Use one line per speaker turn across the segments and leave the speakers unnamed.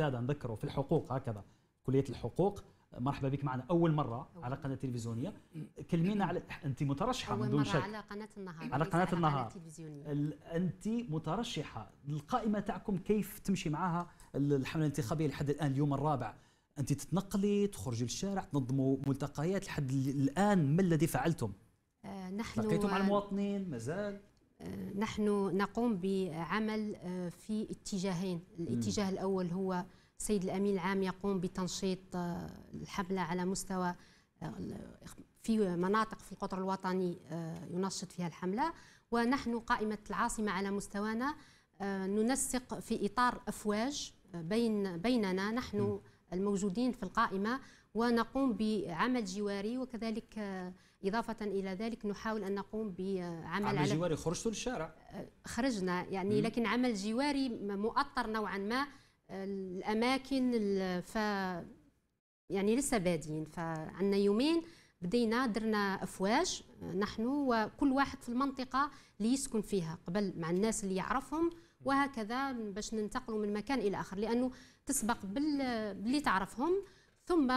زاد نذكره في الحقوق هكذا كليه الحقوق مرحبا بك معنا اول مره أول. على قناه تلفزيونيه كلمينا على انت مترشحه من دون شك على
قناه النهار على قناه النهار
انت مترشحه القائمه تاعكم كيف تمشي معها الحمله الانتخابيه لحد الان اليوم الرابع انت تتنقلي تخرجي للشارع تنظموا ملتقيات لحد الان ما الذي فعلتم آه نحن تلقيتم مع آه، المواطنين مازال
نحن نقوم بعمل آه، في اتجاهين الاتجاه الأول هو السيد الأمين العام يقوم بتنشيط آه، الحملة على مستوى آه، في مناطق في القطر الوطني ينشط فيها الحملة ونحن قائمة العاصمة على مستوانا ننسق في إطار أفواج بين بيننا نحن م. الموجودين في القائمة ونقوم بعمل جواري وكذلك آه، إضافة إلى ذلك نحاول أن نقوم بعمل عمل على جواري
خرجتوا للشارع
آه، خرجنا يعني لكن عمل جواري مؤطر نوعا ما آه، الأماكن ف يعني لسه بادين فعندنا يومين بدينا درنا افواج نحن وكل واحد في المنطقه اللي يسكن فيها قبل مع الناس اللي يعرفهم وهكذا باش ننتقلوا من مكان الى اخر لانه تسبق باللي تعرفهم ثم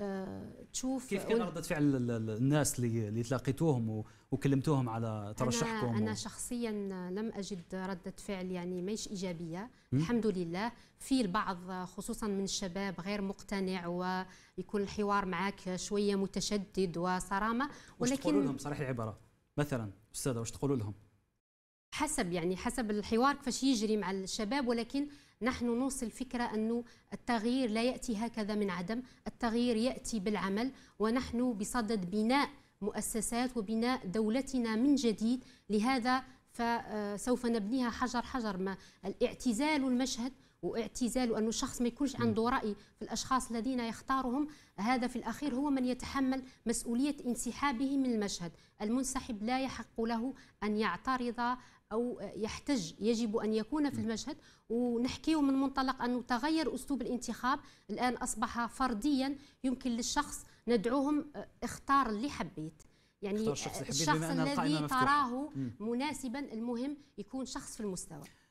آه، تشوف كيف كان ردة
فعل الناس اللي تلاقيتوهم وكلمتوهم على ترشحكم أنا, انا
شخصيا لم اجد ردة فعل يعني ماهيش ايجابيه الحمد لله في البعض خصوصا من الشباب غير مقتنع ويكون الحوار معك شويه متشدد وصرامه ولكن تقولوا لهم صريح
العباره مثلا استاذه واش تقولوا لهم
حسب يعني حسب الحوار كيفاش يجري مع الشباب ولكن نحن نوصل فكرة أنه التغيير لا يأتي هكذا من عدم التغيير يأتي بالعمل ونحن بصدد بناء مؤسسات وبناء دولتنا من جديد لهذا فسوف نبنيها حجر حجر ما الاعتزال المشهد واعتزال وأنه الشخص ما يكونش عنده رأي في الأشخاص الذين يختارهم هذا في الأخير هو من يتحمل مسؤولية انسحابه من المشهد المنسحب لا يحق له أن يعترض أو يحتج يجب أن يكون في المشهد ونحكيه من منطلق أنه تغير أسلوب الانتخاب الآن أصبح فرديا يمكن للشخص ندعوهم آه، اختار اللي حبيت يعني الشخص, الشخص الذي تراه مناسبا المهم يكون شخص في المستوى